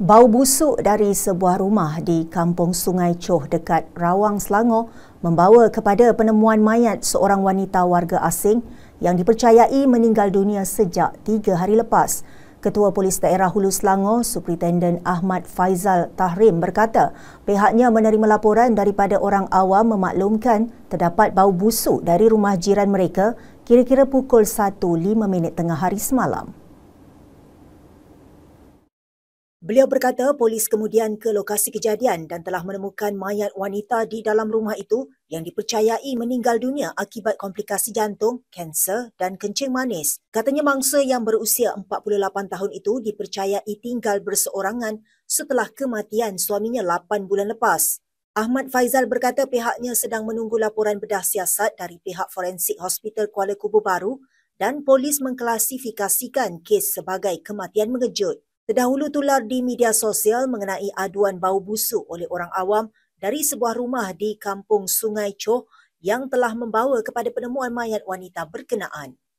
Bau busuk dari sebuah rumah di Kampung Sungai Choh dekat Rawang, Selangor membawa kepada penemuan mayat seorang wanita warga asing yang dipercayai meninggal dunia sejak tiga hari lepas. Ketua Polis Daerah Hulu Selangor, Superintendent Ahmad Faizal Tahrim berkata pihaknya menerima laporan daripada orang awam memaklumkan terdapat bau busuk dari rumah jiran mereka kira-kira pukul 1.05 tengah hari semalam. Beliau berkata polis kemudian ke lokasi kejadian dan telah menemukan mayat wanita di dalam rumah itu yang dipercayai meninggal dunia akibat komplikasi jantung, kanser dan kencing manis. Katanya mangsa yang berusia 48 tahun itu dipercayai tinggal berseorangan setelah kematian suaminya 8 bulan lepas. Ahmad Faizal berkata pihaknya sedang menunggu laporan bedah siasat dari pihak forensik Hospital Kuala Kubu Baru dan polis mengklasifikasikan kes sebagai kematian mengejut terdahulu tular di media sosial mengenai aduan bau busuk oleh orang awam dari sebuah rumah di kampung Sungai Choh yang telah membawa kepada penemuan mayat wanita berkenaan.